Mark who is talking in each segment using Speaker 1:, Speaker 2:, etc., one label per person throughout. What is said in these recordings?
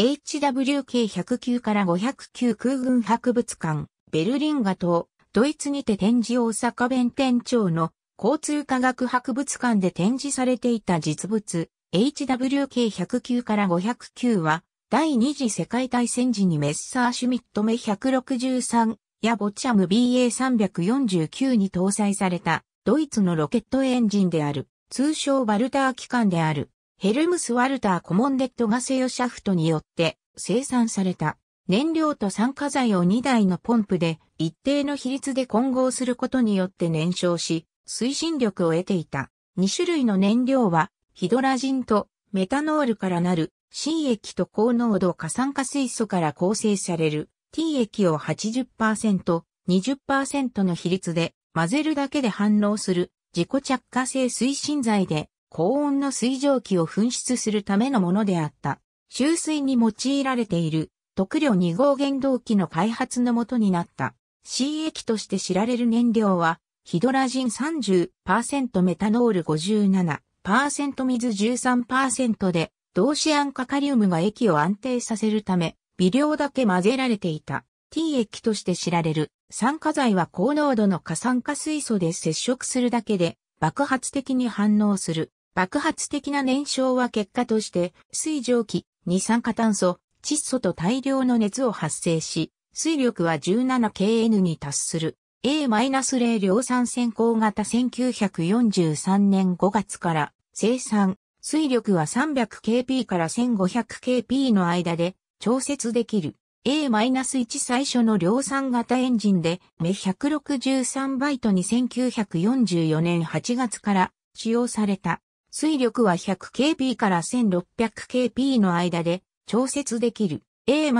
Speaker 1: HWK109 から509空軍博物館、ベルリンガ島、ドイツにて展示大阪弁天町の交通科学博物館で展示されていた実物、HWK109 から509は、第二次世界大戦時にメッサーシュミット目163やボチャム BA349 に搭載されたドイツのロケットエンジンである、通称バルター機関である。ヘルムス・ワルター・コモンデッドガセヨシャフトによって生産された燃料と酸化剤を2台のポンプで一定の比率で混合することによって燃焼し推進力を得ていた。2種類の燃料はヒドラジンとメタノールからなる新液と高濃度過酸化水素から構成される T 液を80%、20%の比率で混ぜるだけで反応する自己着火性推進剤で高温の水蒸気を噴出するためのものであった。収水に用いられている特量2号原動機の開発のもとになった。C 液として知られる燃料は、ヒドラジン30%メタノール57%水13%で、同志アンカカリウムが液を安定させるため、微量だけ混ぜられていた。T 液として知られる酸化剤は高濃度の過酸化水素で接触するだけで爆発的に反応する。爆発的な燃焼は結果として、水蒸気、二酸化炭素、窒素と大量の熱を発生し、水力は 17kN に達する。A-0 量産先行型1943年5月から生産、水力は 300kP から 1500kP の間で調節できる。A-1 最初の量産型エンジンで、目163バイトに1944年8月から使用された。水力は 100kP から 1600kP の間で調節できる A-2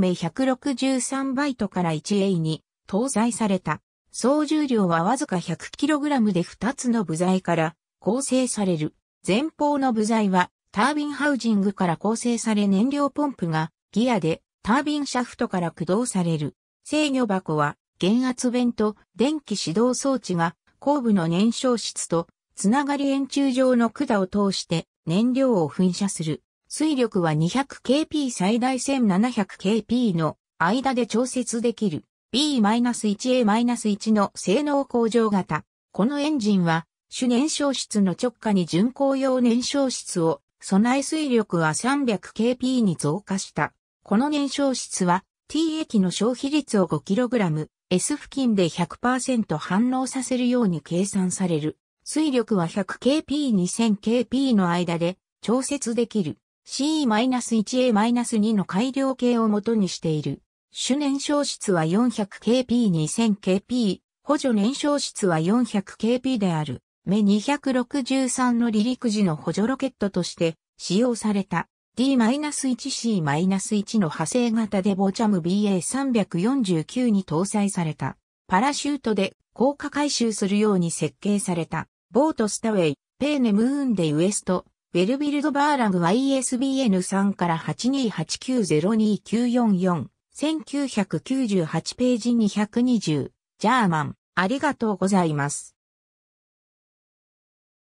Speaker 1: 名163バイトから 1A に搭載された。総重量はわずか 100kg で2つの部材から構成される。前方の部材はタービンハウジングから構成され燃料ポンプがギアでタービンシャフトから駆動される。制御箱は減圧弁と電気指導装置が後部の燃焼室とつながり円柱状の管を通して燃料を噴射する。水力は 200kP 最大 1700kP の間で調節できる B-1A-1 の性能向上型。このエンジンは主燃焼室の直下に巡航用燃焼室を備え水力は 300kP に増加した。この燃焼室は T 液の消費率を 5kg、S 付近で100%反応させるように計算される。水力は 100kP2000kP の間で調節できる C-1A-2 の改良系を元にしている。主燃焼室は 400kP2000kP、補助燃焼室は 400kP である。目263の離陸時の補助ロケットとして使用された D-1C-1 の派生型でボチャム BA349 に搭載された。パラシュートで効果回収するように設計されたボートスタウェイ、ペーネムーンデウエスト、ウェルビルドバーラグ ISBN3 から828902944、1998ページ220、ジャーマン、ありがとうございます。